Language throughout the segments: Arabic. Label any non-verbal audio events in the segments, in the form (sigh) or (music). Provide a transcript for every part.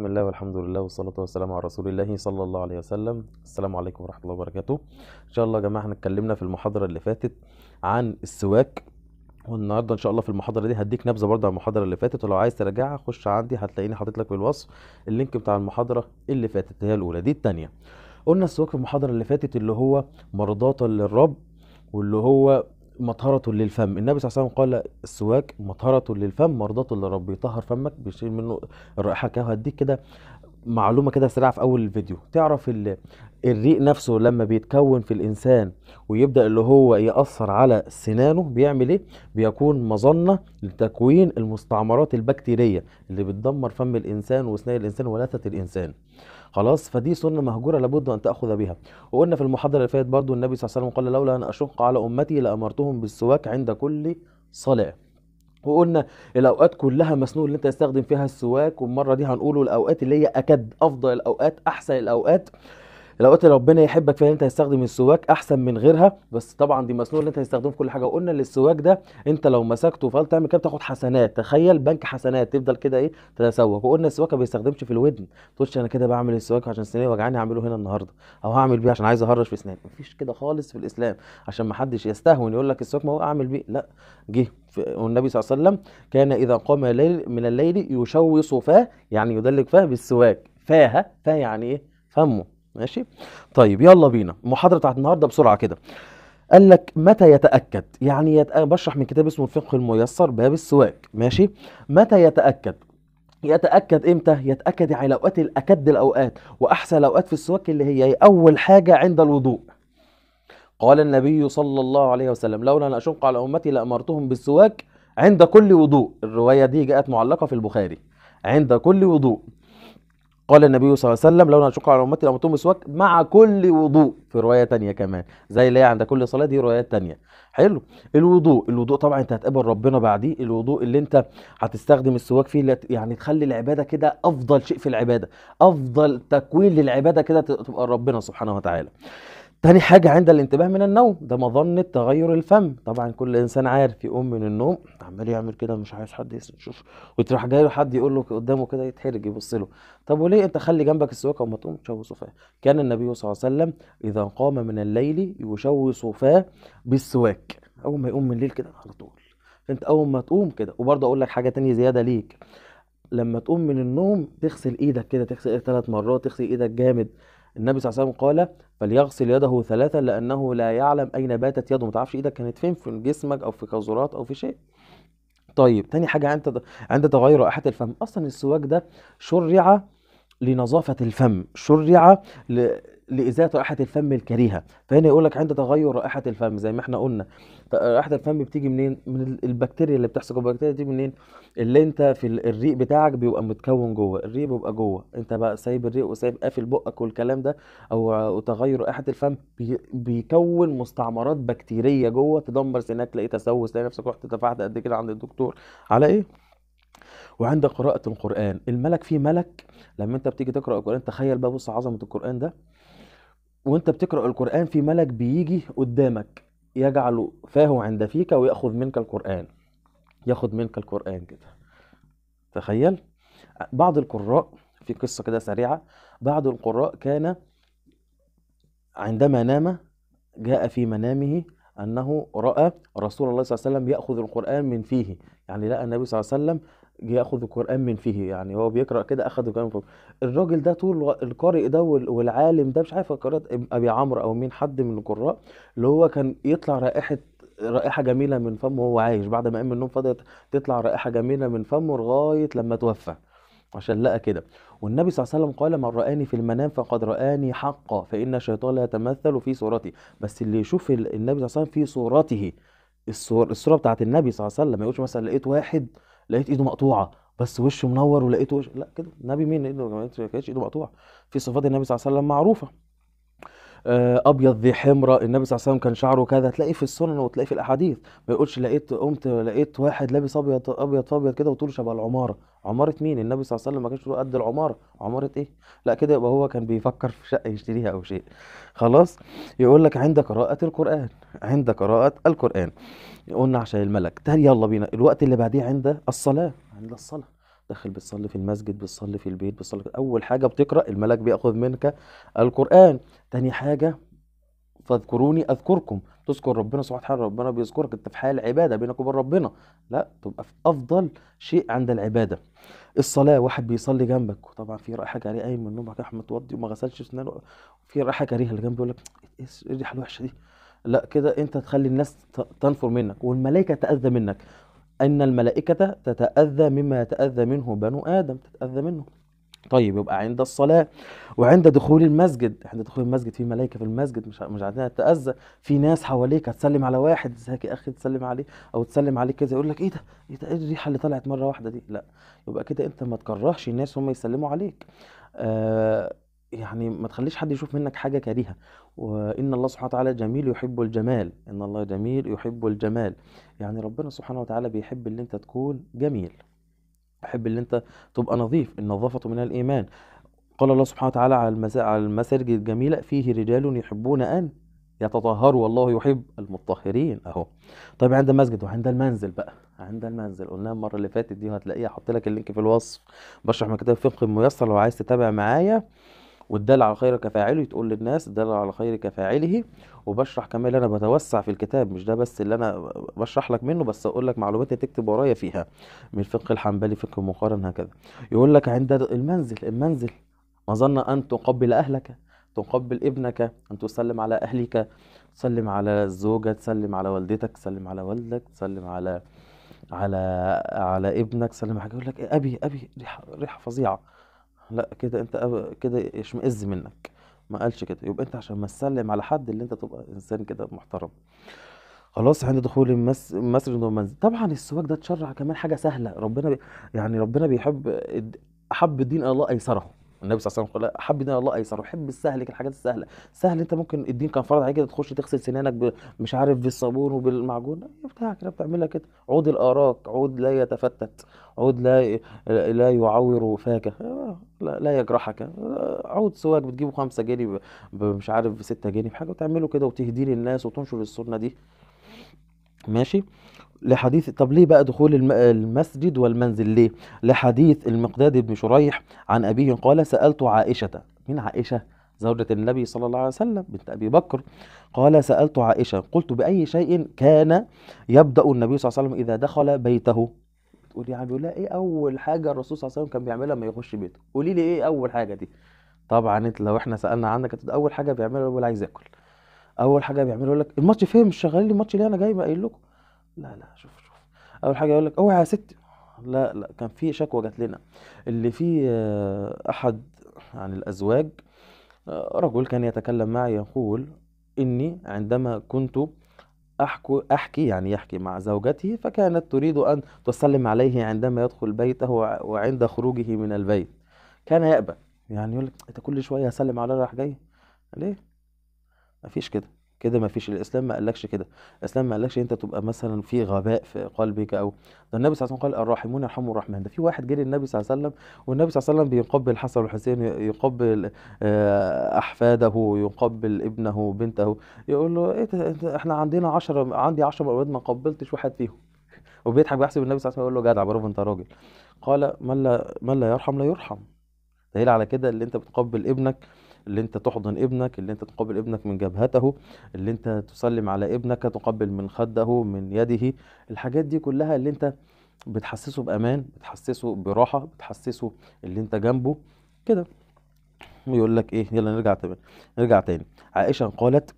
بسم الله والحمد لله والصلاة والسلام على رسول الله صلى الله عليه وسلم السلام عليكم ورحمة الله وبركاته إن شاء الله يا جماعة احنا اتكلمنا في المحاضرة اللي فاتت عن السواك والنهارده ان شاء الله في المحاضره دي هديك نبذه برضه عن المحاضره اللي فاتت ولو عايز تراجعها خش عندي هتلاقيني حاطط لك في الوصف اللينك بتاع المحاضره اللي فاتت هي الاولى دي الثانيه قلنا السواك في المحاضره اللي فاتت اللي هو مرضاة للرب واللي هو مطهرة للفم النبي صلى الله عليه وسلم قال السواك مطهرة للفم مرضاة لرب يطهر فمك بيشيل منه الرائحة كده كده معلومه كده سريعه في اول الفيديو تعرف الريق نفسه لما بيتكون في الانسان ويبدا اللي هو ياثر على سنانه بيعمل ايه بيكون مظنه لتكوين المستعمرات البكتيريه اللي بتدمر فم الانسان واسنان الانسان ولثه الانسان خلاص فدي سنه مهجوره لابد ان تاخذ بها وقلنا في المحاضره اللي فاتت برضو النبي صلى الله عليه وسلم قال لولا ان اشق على امتي لامرتهم بالسواك عند كل صلاه وقلنا الاوقات كلها مسنون اللي انت تستخدم فيها السواك والمره دي هنقوله الاوقات اللي هي اكد افضل الاوقات احسن الاوقات لو قلت ربنا يحبك فيها انت هتستخدم السواك احسن من غيرها بس طبعا دي مسنون اللي انت هتستخدمه في كل حاجه وقلنا ان السواك ده انت لو مسكته وفضلت تعمل كده بتاخد حسنات تخيل بنك حسنات تفضل كده ايه تتسوق وقلنا السواك ما بيستخدمش في الودن تقولش انا كده بعمل السواك عشان سناني وجعاني هعمله هنا النهارده او هعمل بيه عشان عايز اهرش في سناني مفيش كده خالص في الاسلام عشان ما حدش يستهون يقول لك السواك ما هو اعمل بيه لا جه والنبي صلى الله عليه وسلم كان اذا قام الليل من الليل يشوص فاه يعني يدلك فاه بالسواك فاه فاه يعني ايه فمه ماشي طيب يلا بينا المحاضره بتاعت النهارده بسرعه كده قال لك متى يتاكد يعني يتأكد بشرح من كتاب اسمه الفقه الميسر باب السواك ماشي متى يتاكد يتاكد امتى يتاكد على الأوقات الاكد الاوقات واحسن الاوقات في السواك اللي هي اول حاجه عند الوضوء قال النبي صلى الله عليه وسلم لولا ان اشق على امتي لامرتهم بالسواك عند كل وضوء الروايه دي جاءت معلقه في البخاري عند كل وضوء قال النبي صلى الله عليه وسلم لو نشق على امتي تم سواك مع كل وضوء في روايه تانية كمان زي اللي هي عند كل صلاه دي روايات تانية حلو الوضوء الوضوء طبعا انت هتقابل ربنا بعديه الوضوء اللي انت هتستخدم السواك فيه اللي يعني تخلي العباده كده افضل شيء في العباده افضل تكوين للعباده كده تبقى ربنا سبحانه وتعالى تاني حاجة عند الانتباه من النوم ده مظنة تغير الفم طبعا كل إنسان عارف يقوم من النوم عمال يعمل كده مش عايز حد يشوف وتروح جاي له حد يقول له قدامه كده يتحرج يبص له طب وليه أنت خلي جنبك السواك وما تقوم تشوص فاه كان النبي صلى الله عليه وسلم إذا قام من الليل يشوص فاه بالسواك أول ما يقوم من الليل كده على طول فأنت أول ما تقوم كده وبرضه أقول لك حاجة تانية زيادة ليك لما تقوم من النوم تغسل ايدك كده تغسل ايدك ثلاث مرات تغسل ايدك جامد النبي صلى الله عليه وسلم قال فليغسل يده ثلاثا لأنه لا يعلم أين باتت يده متعرفش إيدك كانت فين في جسمك أو في قاذورات أو في شيء طيب تاني حاجة عند عند تغير رائحة الفم أصلا السواك ده شرع لنظافة الفم شرع لإزالة رائحة الفم الكريهة فهنا يقول لك عند تغير رائحة الفم زي ما احنا قلنا رائحة الفم بتيجي منين من البكتيريا اللي بتحصل جوه البكتيريا دي منين اللي انت في الريق بتاعك بيبقى متكون جوه الريق بيبقى جوه انت بقى سايب الريق وسايب قافل بقك والكلام ده او تغير رائحة الفم بيكون مستعمرات بكتيرية جوه تدمر سنك تلاقي تسوس تلاقي نفسك رحت دفعت قد كده عند الدكتور على ايه وعند قراءة القرآن الملك فيه ملك لما انت بتيجي تقرأ القرآن تخيل بقى بص عظمة القرآن ده وانت بتقرأ القرآن في ملك بيجي قدامك يجعل فاه عند فيك ويأخذ منك القرآن ياخذ منك القرآن كده تخيل بعض القراء في قصة كده سريعة بعض القراء كان عندما نام جاء في منامه أنه رأى رسول الله صلى الله عليه وسلم يأخذ القرآن من فيه يعني لقى النبي صلى الله عليه وسلم يأخذ القران من فيه يعني هو بيقرا كده أخذ القران من فيه الراجل ده طول القارئ ده والعالم ده مش عارف قراءه ابي عمرو او مين حد من القراء اللي هو كان يطلع رائحه رائحه جميله من فمه وهو عايش بعد ما قام من النوم فضلت تطلع رائحه جميله من فمه لغايه لما توفى عشان لقى كده والنبي صلى الله عليه وسلم قال من رآني في المنام فقد رآني حقا فإن الشيطان لا يتمثل في صورتي بس اللي يشوف النبي صلى الله عليه وسلم في صورته الصور الصورة بتاعت النبي صلى الله عليه وسلم ما يقولش مثلا لقيت واحد لقيت ايده مقطوعة بس وشه منور ولقيته وش... لا كده النبي مين ايده ما كانش ايده مقطوعة في صفات النبي صلى الله عليه وسلم معروفة آه، ابيض ذي حمره النبي صلى الله عليه وسلم كان شعره كذا تلاقيه في السنن وتلاقيه في الاحاديث ما يقولش لقيت قمت لقيت واحد لابس ابيض ابيض ابيض كده وطوله شبه العماره عماره مين النبي صلى الله عليه وسلم ما كانش له قد العماره عماره ايه لا كده يبقى هو كان بيفكر في شقه يشتريها او شيء خلاص يقول لك عند قراءه القران عند قراءه القران قلنا عشان الملك تاني يلا بينا الوقت اللي بعديه عند الصلاه عند الصلاه داخل بتصلي في المسجد بتصلي في البيت بتصلي في... اول حاجه بتقرا الملاك بياخذ منك القران تاني حاجه فاذكروني اذكركم تذكر ربنا سبحانه وتعالى ربنا بيذكرك انت في حال عباده بينك وبين ربنا لا تبقى في افضل شيء عند العباده الصلاه واحد بيصلي جنبك وطبعا في رائحه كريهه قايم من النوم بعد كده متوضي وما غسلش اسنانه في رائحه كريهه اللي جنبه يقول لك ايه الريحه الوحشه دي لا كده انت تخلي الناس تنفر منك والملائكه تاذى منك أن الملائكة تتأذى مما يتأذى منه بنو آدم تتأذى منه طيب يبقى عند الصلاة وعند دخول المسجد عند دخول المسجد في ملائكة في المسجد مش مش عندنا تتأذى في ناس حواليك هتسلم على واحد ازيك يا أخي تسلم عليه أو تسلم عليه كذا يقول لك إيه ده إيه ده إيه الريحة اللي طلعت مرة واحدة دي لا يبقى كده أنت ما تكرهش الناس هم يسلموا عليك آه يعني ما تخليش حد يشوف منك حاجة كريهة وإن الله سبحانه وتعالى جميل يحب الجمال إن الله جميل يحب الجمال يعني ربنا سبحانه وتعالى بيحب ان أنت تكون جميل يحب ان أنت تبقى نظيف النظافة من الإيمان قال الله سبحانه وتعالى على, على المساجد الجميلة فيه رجال يحبون أن يتطهروا والله يحب المطهرين أهو طيب عند المسجد وعند المنزل بقى عند المنزل قلناها المرة اللي فاتت دي وهتلاقيها حط لك اللينك في الوصف بشرح من كتاب فقه ميسر لو عايز تتابع معايا والدال على خير كفاعله تقول للناس الدال على خير كفاعله وبشرح كمان اللي انا بتوسع في الكتاب مش ده بس اللي انا بشرح لك منه بس اقول لك معلومات تكتب ورايا فيها من الفقه الحنبلي فقه المقارن هكذا يقول لك عند المنزل المنزل ما ظن ان تقبل اهلك تقبل ابنك أن تسلم على أهلك تسلم على الزوجة تسلم على والدتك تسلم على والدك تسلم على على على ابنك تسلم على حاجة يقول لك أبي أبي ريحة ريحة فظيعة لا كده أنت كده يشمئز منك ما قالش كده يبقى أنت عشان ما تسلم على حد اللي أنت تبقى إنسان كده محترم خلاص عند دخول المسجد مصر المنزل طبعا السواك ده اتشرع كمان حاجة سهلة ربنا بي... يعني ربنا بيحب أحب الدين الله أيسره النبي صلى الله عليه وسلم قال حب دين الله ايسر وحب السهل الحاجات السهله سهل انت ممكن الدين كان فرض عليك كده تخش تغسل سنانك مش عارف بالصابون وبالمعجون بتاع كده بتعملها كده عود الاراك عود لا يتفتت عود لا لا يعور فاك لا, لا يجرحك عود سواك بتجيبه 5 جنيه مش عارف ب 6 جنيه بحاجه وتعمله كده وتهدي للناس وتنشر السنه دي ماشي لحديث طب ليه بقى دخول المسجد والمنزل ليه لحديث المقداد بن شريح عن أبيه قال سألت عائشة من عائشة زوجة النبي صلى الله عليه وسلم بنت أبي بكر قال سألت عائشة قلت بأي شيء كان يبدأ النبي صلى الله عليه وسلم إذا دخل بيته تقول يعني بيقول لها ايه اول حاجه الرسول صلى الله عليه وسلم كان بيعملها لما يخش بيته قولي لي ايه اول حاجه دي طبعا انت لو احنا سالنا عنك اول حاجه بيعملها يقول عايز اكل اول حاجه بيعملها يقول لك الماتش فين مش شغالين الماتش ليه انا جاي قايل لكم لا لا شوف شوف اول حاجه يقول لك اوعى يا ستي لا لا كان في شكوى جات لنا اللي في آه، احد عن الازواج آه، رجل كان يتكلم معي يقول اني عندما كنت أحكو أحكي يعني يحكي مع زوجته فكانت تريد أن تسلم عليه عندما يدخل بيته وعند خروجه من البيت كان يأبى يعني يقول لك أنت كل شوية أسلم على راح جاي ليه؟ مفيش كده كده ما فيش الاسلام ما قالكش كده الاسلام ما قالكش انت تبقى مثلا في غباء في قلبك او ده النبي صلى الله عليه وسلم قال الراحمون يرحمهم الرحمن ده في واحد جه للنبي صلى الله عليه وسلم والنبي صلى الله عليه وسلم بيقبل الحسن والحسين يقبل آه، احفاده يقبل ابنه بنته يقول له ايه احنا عندنا 10 عندي 10 اولاد ما قبلتش واحد فيهم (laughs) وبيضحك بيحسب النبي صلى الله عليه وسلم يقول له جدع برافو انت راجل قال من لا من لا يرحم لا يرحم دليل على كده اللي انت بتقبل ابنك اللي انت تحضن ابنك اللي انت تقبل ابنك من جبهته اللي انت تسلم على ابنك تقبل من خده من يده الحاجات دي كلها اللي انت بتحسسه بامان بتحسسه براحه بتحسسه اللي انت جنبه كده يقول لك ايه يلا نرجع تاني نرجع تاني عائشه قالت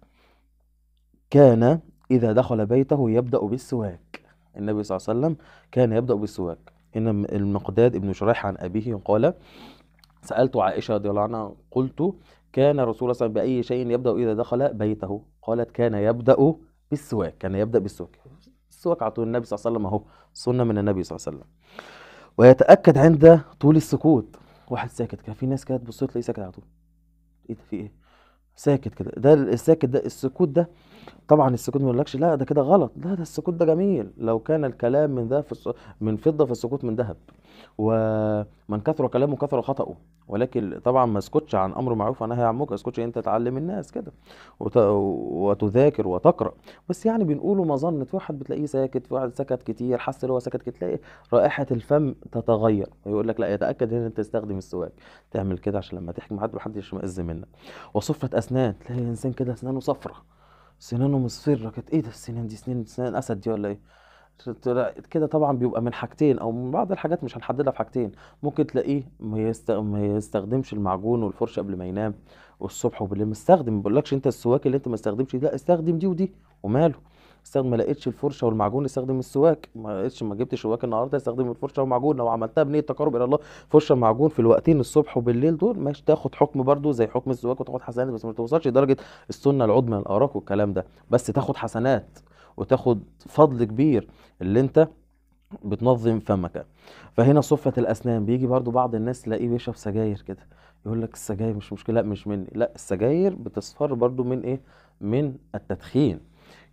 كان اذا دخل بيته يبدا بالسواك النبي صلى الله عليه وسلم كان يبدا بالسواك ان المقداد ابن شريح عن ابيه قال سألت عائشة رضي الله عنها قلت كان رسول الله صلى الله عليه وسلم بأي شيء يبدأ إذا دخل بيته قالت كان يبدأ بالسواك كان يبدأ بالسواك السواك على طول النبي صلى الله عليه وسلم أهو سنة من النبي صلى الله عليه وسلم ويتأكد عند طول السكوت واحد ساكت كان في ناس كده تبص تلاقيه ساكت على طول ايه ده في ايه ساكت كده ده الساكت ده السكوت ده طبعا السكوت ما يقولكش لا ده كده غلط لا ده السكوت ده جميل لو كان الكلام من ده في من فضه فالسكوت من ذهب و... من كثر كلامه كثر خطأه ولكن طبعا ما اسكتش عن امر معروف ونهي عن منكر اسكتش انت تعلم الناس كده وت... وتذاكر وتقرا بس يعني بنقوله مظنه في واحد بتلاقيه ساكت في واحد سكت كتير حس ان هو سكت كتير تلاقي رائحه الفم تتغير ويقول لك لا يتاكد ان انت تستخدم السواك تعمل كده عشان لما تحكي مع حد محدش يشمئز منك وصفره اسنان تلاقي انسان كده اسنانه صفره سنانه مصفره كانت ايه ده السنان دي سنان اسد دي ولا ايه كده طبعا بيبقى من حاجتين او من بعض الحاجات مش هنحددها في حاجتين ممكن تلاقيه ما, يست... يستخدمش المعجون والفرشه قبل ما ينام والصبح وبالليل مستخدم ما بقولكش انت السواك اللي انت ما استخدمش لا استخدم دي ودي وماله استخدم ما لقيتش الفرشه والمعجون استخدم السواك ما لقيتش ما جبتش سواك النهارده استخدم الفرشه والمعجون لو عملتها بنيه تقرب الى الله فرشه معجون في الوقتين الصبح وبالليل دول ماشي تاخد حكم برده زي حكم السواك وتاخد حسنات بس ما توصلش لدرجه السنه العظمى الاراك والكلام ده بس تاخد حسنات وتاخد فضل كبير اللي انت بتنظم فمك فهنا صفة الأسنان بيجي برضو بعض الناس تلاقيه بيشرب سجاير كده يقول لك السجاير مش مشكلة لا مش مني لا السجاير بتصفر برضو من إيه من التدخين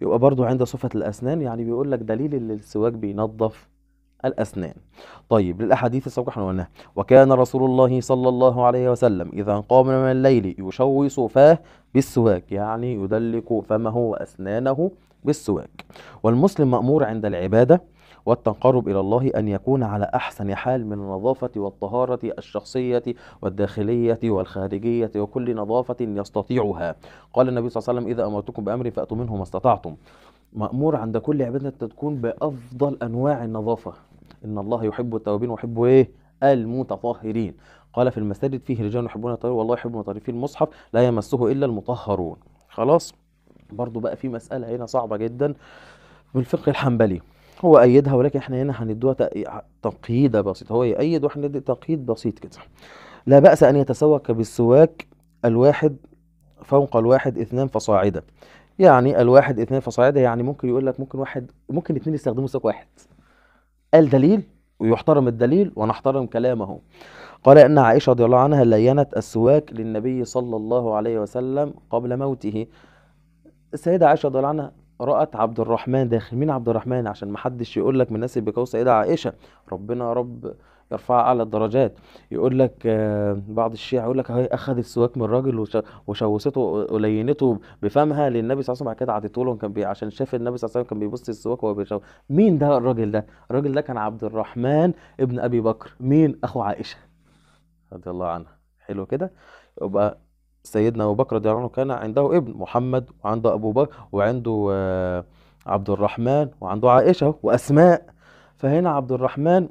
يبقى برضو عند صفة الأسنان يعني بيقول لك دليل إن السواك بينظف الأسنان طيب للأحاديث الصحيحة احنا قلناها وكان رسول الله صلى الله عليه وسلم إذا قام من الليل يشوص فاه بالسواك يعني يدلك فمه وأسنانه بالسواك والمسلم مأمور عند العبادة والتقرب إلى الله أن يكون على أحسن حال من النظافة والطهارة الشخصية والداخلية والخارجية وكل نظافة يستطيعها قال النبي صلى الله عليه وسلم إذا أمرتكم بأمر فأتوا منه ما استطعتم مأمور عند كل عبادة تكون بأفضل أنواع النظافة إن الله يحب التوابين ويحب إيه المتطهرين قال في المساجد فيه رجال يحبون الطهير والله يحب المطهرين في المصحف لا يمسه إلا المطهرون خلاص برضو بقى في مسألة هنا صعبة جدا بالفقه الحنبلي هو أيدها ولكن احنا هنا هندوها تقييدة بسيطة هو يأيد واحنا ندي تقييد بسيط كده لا بأس أن يتسوك بالسواك الواحد فوق الواحد اثنان فصاعدا يعني الواحد اثنان فصاعدا يعني ممكن يقول لك ممكن واحد ممكن اثنين يستخدموا سواك واحد قال دليل ويحترم الدليل ونحترم كلامه قال إن عائشة رضي الله عنها لينت السواك للنبي صلى الله عليه وسلم قبل موته السيدة عائشة رضي الله عنها رأت عبد الرحمن داخل مين عبد الرحمن عشان محدش يقول لك من الناس اللي بيكوا السيدة عائشة ربنا يا رب يرفعها أعلى الدرجات يقول لك آه، بعض الشيعة يقول لك هي أخذ السواك من الراجل وشوسته ولينته بفمها للنبي صلى الله عليه وسلم بعد كده عطيته له كان عشان شاف النبي صلى الله عليه وسلم كان بيبص السواك وهو بيشوف مين ده الراجل ده؟ الراجل ده كان عبد الرحمن ابن أبي بكر مين؟ أخو عائشة رضي الله عنها حلو كده يبقى سيدنا أبو بكر رضي الله عنه كان عنده ابن محمد وعنده أبو بكر وعنده آه، عبد الرحمن وعنده عائشة وأسماء فهنا عبد الرحمن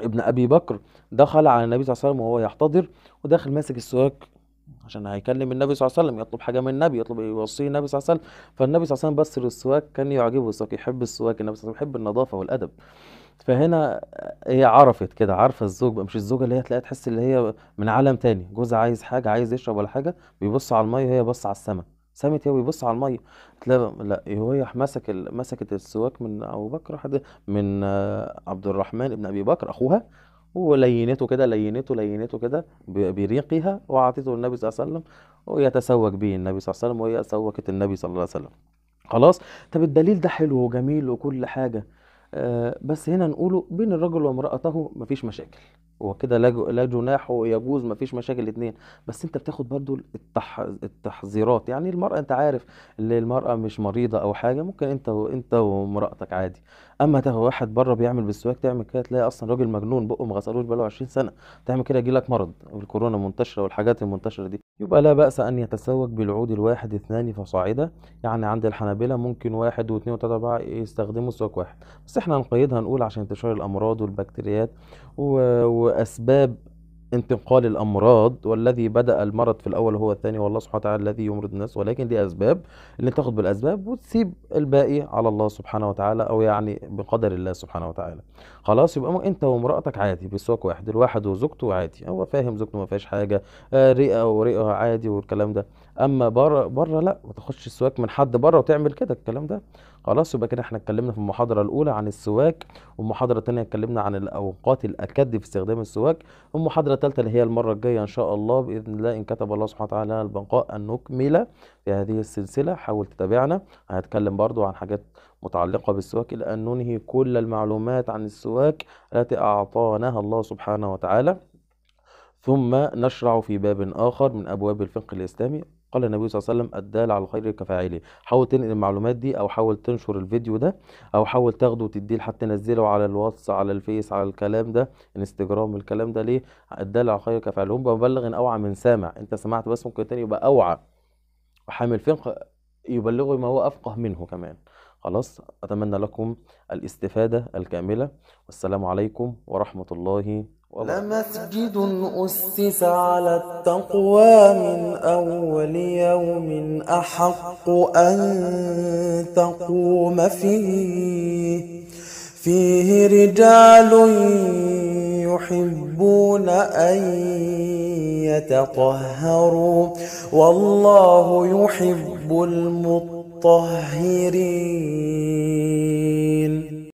ابن أبي بكر دخل على النبي صلى الله عليه وسلم وهو يحتضر وداخل ماسك السواك عشان هيكلم النبي صلى الله عليه وسلم يطلب حاجه من النبي يطلب يوصيه النبي صلى الله عليه وسلم فالنبي صلى الله عليه وسلم بس السواك كان يعجبه السواك يحب السواك النبي صلى الله عليه وسلم يحب النظافه والادب فهنا هي عرفت كده عارفه الزوج بقى مش الزوجه اللي هي تلاقيها تحس اللي هي من عالم تاني جوزها عايز حاجه عايز يشرب ولا حاجه بيبص على الميه وهي بص على السماء سامت هي بيبص على الميه تلاقي لا هي مسك مسكت السواك من ابو بكر حد من عبد الرحمن ابن ابي بكر اخوها ولينته كده لينته لينته كده بريقها واعطته للنبي صلى الله عليه وسلم ويتسوق به النبي صلى الله عليه وسلم وهي سوكت النبي صلى الله عليه وسلم خلاص طب الدليل ده حلو وجميل وكل حاجه آه، بس هنا نقوله بين الرجل وامرأته مفيش مشاكل وكده لا لا جناح ويجوز ما فيش مشاكل الاثنين بس انت بتاخد برضو التح... التحذيرات يعني المرأة انت عارف اللي المرأة مش مريضة او حاجة ممكن انت وانت ومرأتك عادي اما ده واحد بره بيعمل بالسواك تعمل كده تلاقي اصلا راجل مجنون بقه ما غسلوش بقاله 20 سنة تعمل كده يجيلك مرض والكورونا منتشرة والحاجات المنتشرة دي يبقى لا بأس أن يتسوق بالعود الواحد اثنان فصاعدا يعني عند الحنابلة ممكن واحد واثنين وثلاثة أربعة يستخدموا سواك واحد بس احنا هنقيدها نقول عشان انتشار الأمراض والبكتيريات وأسباب انتقال الامراض والذي بدا المرض في الاول هو الثاني والله سبحانه وتعالى الذي يمرض الناس ولكن دي اسباب اللي تاخد بالاسباب وتسيب الباقي على الله سبحانه وتعالى او يعني بقدر الله سبحانه وتعالى خلاص يبقى انت ومراتك عادي بسواك واحد الواحد وزوجته عادي هو فاهم زوجته ما فيهاش حاجه رئه آه، ورئه عادي والكلام ده اما بره بره لا ما تخش السواك من حد بره وتعمل كده الكلام ده خلاص يبقى كده احنا اتكلمنا في المحاضرة الأولى عن السواك والمحاضرة الثانية اتكلمنا عن الأوقات الأكد في استخدام السواك والمحاضرة الثالثة اللي هي المرة الجاية إن شاء الله بإذن الله إن كتب الله سبحانه وتعالى البقاء أن نكمل في هذه السلسلة حاول تتابعنا هنتكلم برضو عن حاجات متعلقة بالسواك إلى أن ننهي كل المعلومات عن السواك التي أعطاناها الله سبحانه وتعالى ثم نشرع في باب آخر من أبواب الفقه الإسلامي قال النبي صلى الله عليه وسلم الدال على الخير كفاعله حاول تنقل المعلومات دي او حاول تنشر الفيديو ده او حاول تاخده وتديه لحد تنزله على الواتس على الفيس على الكلام ده انستجرام الكلام ده ليه الدال على الخير كفاعله هم مبلغ اوعى من سامع انت سمعت بس ممكن تاني يبقى اوعى وحامل فين يبلغه ما هو افقه منه كمان خلاص اتمنى لكم الاستفاده الكامله والسلام عليكم ورحمه الله لمسجد أسس على التقوى من أول يوم أحق أن تقوم فيه فيه رجال يحبون أن يتطهروا والله يحب المطهرين